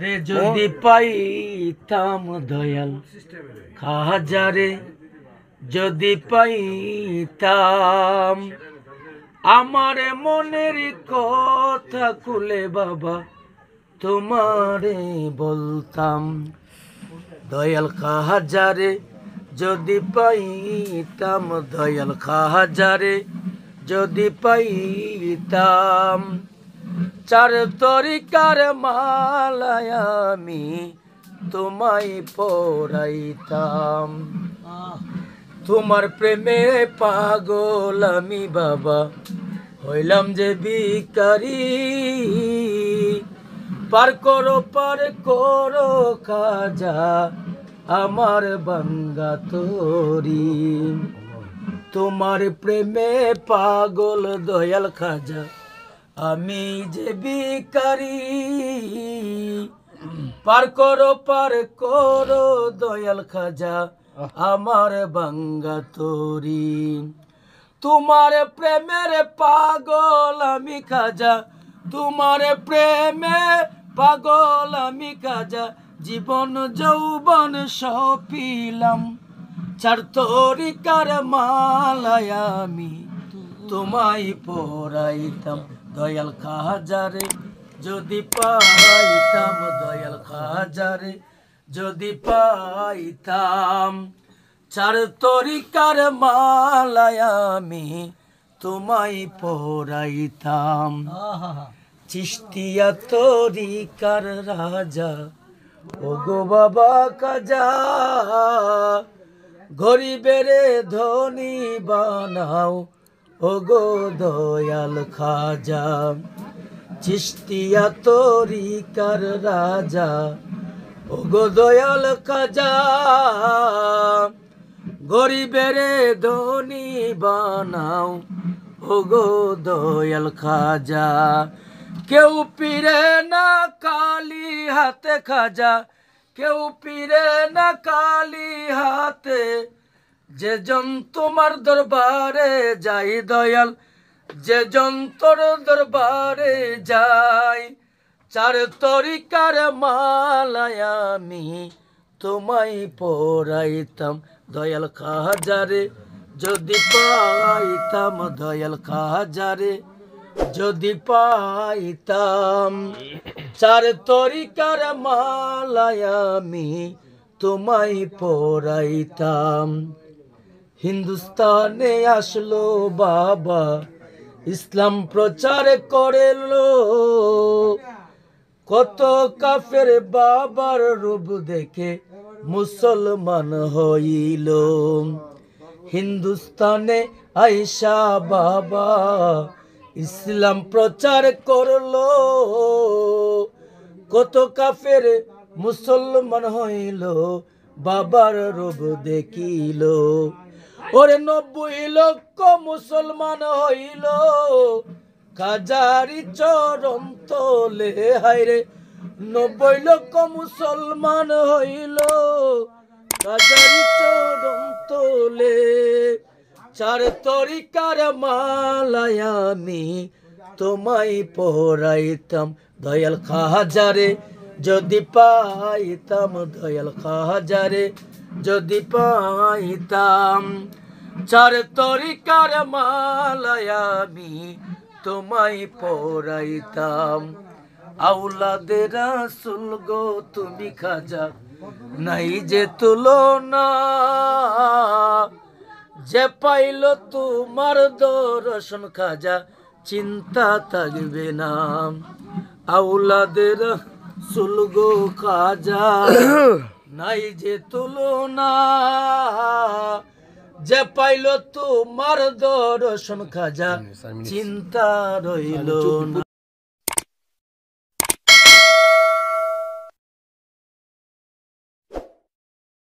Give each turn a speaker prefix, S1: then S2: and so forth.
S1: রে যদি পাইতাম দয়াল খাজারে যদি পাইতাম আমার মনের কথা খুলে বাবা তোমারে বলতাম দয়াল খাহাজারে যদি পাইতাম দয়াল খাহাজারে যদি পাইতাম চার তরিকার মালায় আমি তোমায় পড়াইতাম তোমার প্রেমে পাগল আমি বাবা হইলাম যে বিকারি পার করো পার করো কাজা আমার বাঙ্গা তরি তোমার প্রেমে পাগল দয়াল খাজা আমি যে বিকারি পার করো পার করো দয়াল খাজা আমার বাঙ্গা তরি তোমার প্রেমের পাগল আমি খাজা তোমার প্রেমে পাগল আমি খাজা জীবন যৌবন সপিলাম চার তরিকার মালায় আমি তোমায় পড়াইতাম দয়াল খাজারে যদি পাইতাম দয়াল খাজারে যদি পাইতাম চার তরিকার মালায় আমি তোমায় পড়াইতাম চিষ্টিয়া তরিকার রাজা ও গো বাবা কাজা গরিবের ধনী বানাও ওগো দয়াল খাজা চিস্তিয়া তরিকার রাজা ওগো দয়াল খাজা গরিবের ধনী বানাও ওগো দয়াল খাজা কেউ পিরে না কালি হাতে খাজা কেউ পিরে না কালি হাতে যে জন তোমার দরবারে যাই দয়াল যে যন্তর দরবারে যাই চার তরিকার মালায় আমি তোমায় পড়াইতাম দয়াল খাহাজারে যদি পাইতাম দয়াল খাহাজারে যদি পাইতাম চার তরিকার মালায় আমি তোমায় পড়াইতাম হিন্দুস্তানে আসলো বাবা ইসলাম প্রচার করেল কত কাফের বাবার রূপ দেখে মুসলমান হইল হিন্দুস্তানে আইসা বাবা ইসলাম প্রচার করল কত কাফের মুসলমান হইল বাবার রূপ দেখিল ওরে নব্বই লক্ষ মুসলমান হইল কাজারি চরম তোলে হাইরে নব্বই লক্ষ মুসলমান হইল কাজারি চরম তোলে চার তরিকার মালায়ামি তোমায় পড়াইতাম দয়াল খাহাজারে যদি পাইতাম দয়াল হাজারে যদি পাইতাম চার তরিকার মালায় আমি তোমায় পড়াইতাম আউলাদে রাসুল গো তুমি খাজা নাই যে তুলনা যে পাইল তোমার দর্শন খাজা চিন্তা থাকবে না আউলাদের সুলগো খাজা নাই যে তুলনা যে পাইল তোমার দর্শন খাজা চিন্তা রইল না